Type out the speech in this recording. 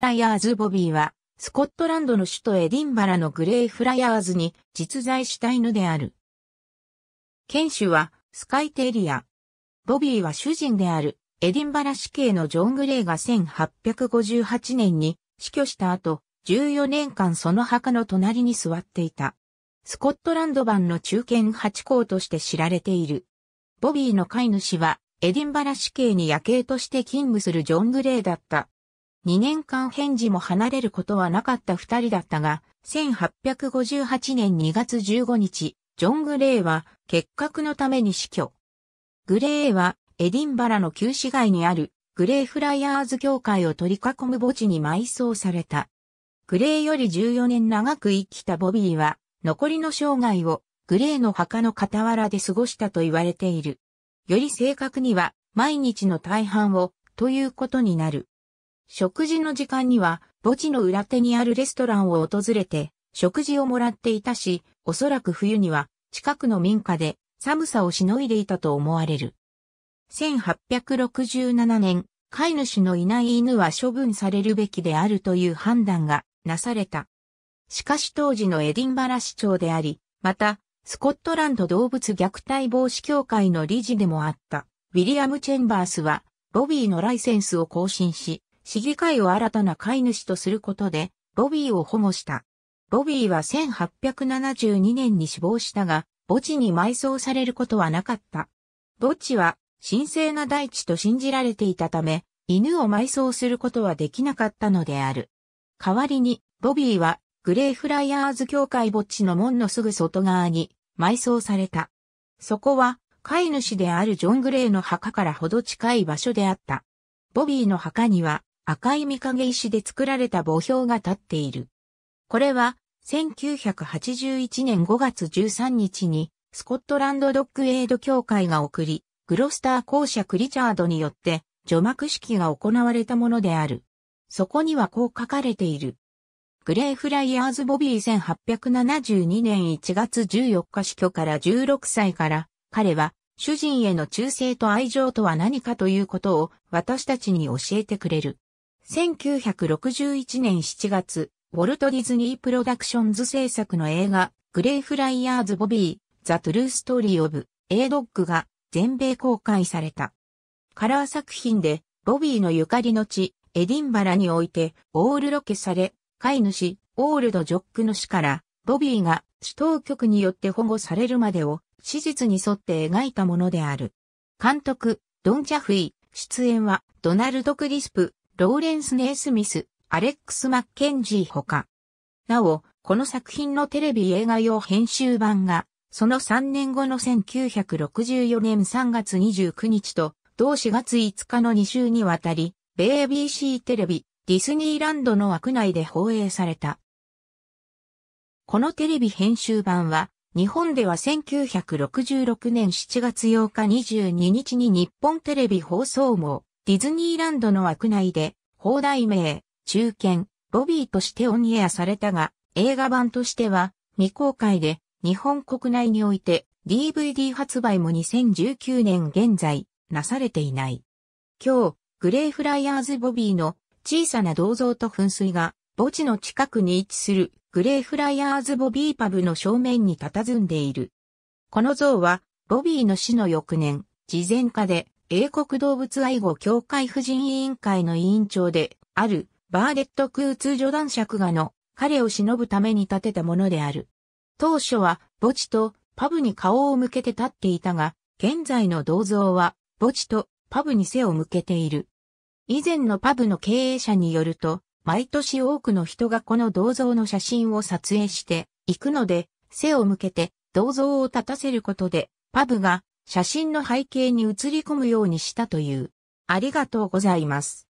ライアーズ・ボビーは、スコットランドの首都エディンバラのグレー・フライアーズに実在した犬である。犬種は、スカイテリア。ボビーは主人である、エディンバラ死刑のジョン・グレーが1858年に死去した後、14年間その墓の隣に座っていた。スコットランド版の中堅八公として知られている。ボビーの飼い主は、エディンバラ死刑に夜景として勤務するジョン・グレーだった。2年間返事も離れることはなかった二人だったが、1858年2月15日、ジョン・グレーは結核のために死去。グレーはエディンバラの旧市街にあるグレーフライヤーズ協会を取り囲む墓地に埋葬された。グレーより14年長く生きたボビーは、残りの生涯をグレーの墓の傍らで過ごしたと言われている。より正確には、毎日の大半を、ということになる。食事の時間には墓地の裏手にあるレストランを訪れて食事をもらっていたし、おそらく冬には近くの民家で寒さをしのいでいたと思われる。1867年、飼い主のいない犬は処分されるべきであるという判断がなされた。しかし当時のエディンバラ市長であり、また、スコットランド動物虐待防止協会の理事でもあった、ウィリアム・チェンバースは、ボビーのライセンスを更新し、市議会を新たな飼い主とすることで、ボビーを保護した。ボビーは1872年に死亡したが、墓地に埋葬されることはなかった。墓地は神聖な大地と信じられていたため、犬を埋葬することはできなかったのである。代わりに、ボビーはグレーフライヤーズ教会墓地の門のすぐ外側に埋葬された。そこは、飼い主であるジョン・グレーの墓からほど近い場所であった。ボビーの墓には、赤い御影石で作られた墓標が立っている。これは、1981年5月13日に、スコットランドドッグエイド協会が送り、グロスター公爵リチャードによって、除幕式が行われたものである。そこにはこう書かれている。グレイフライヤーズ・ボビー1872年1月14日死去から16歳から、彼は主人への忠誠と愛情とは何かということを私たちに教えてくれる。1961年7月、ウォルト・ディズニー・プロダクションズ制作の映画、グレイ・フライヤーズ・ボビー、ザ・トゥルー・ストーリー・オブ、A ドッグが全米公開された。カラー作品で、ボビーのゆかりの地、エディンバラにおいて、オールロケされ、飼い主、オールド・ジョックの死から、ボビーが首当局によって保護されるまでを、史実に沿って描いたものである。監督、ドン・ジャフィー、出演は、ドナルド・クリスプ、ローレンス・ネイスミス、アレックス・マッケンジーほか。なお、この作品のテレビ映画用編集版が、その3年後の1964年3月29日と、同4月5日の2週にわたり、米 ABC テレビ、ディズニーランドの枠内で放映された。このテレビ編集版は、日本では1966年7月8日22日に日本テレビ放送網、ディズニーランドの枠内で、放題名、中堅、ロビーとしてオンエアされたが、映画版としては未公開で、日本国内において DVD 発売も2019年現在、なされていない。今日、グレイフライヤーズ・ボビーの小さな銅像と噴水が墓地の近くに位置するグレイフライヤーズ・ボビーパブの正面に佇んでいる。この像はボビーの死の翌年、事前家で英国動物愛護協会婦人委員会の委員長で、ある、バーデット空通助男爵がの、彼を忍ぶために建てたものである。当初は、墓地とパブに顔を向けて立っていたが、現在の銅像は、墓地とパブに背を向けている。以前のパブの経営者によると、毎年多くの人がこの銅像の写真を撮影していくので、背を向けて銅像を立たせることで、パブが写真の背景に映り込むようにしたという。ありがとうございます。